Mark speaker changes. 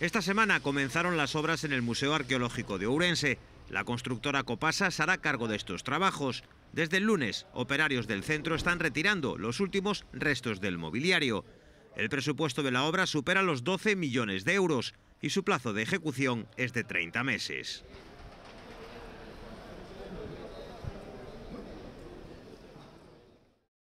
Speaker 1: Esta semana comenzaron las obras en el Museo Arqueológico de Ourense. La constructora Copasa se hará cargo de estos trabajos. Desde el lunes, operarios del centro están retirando los últimos restos del mobiliario. El presupuesto de la obra supera los 12 millones de euros y su plazo de ejecución es de 30 meses.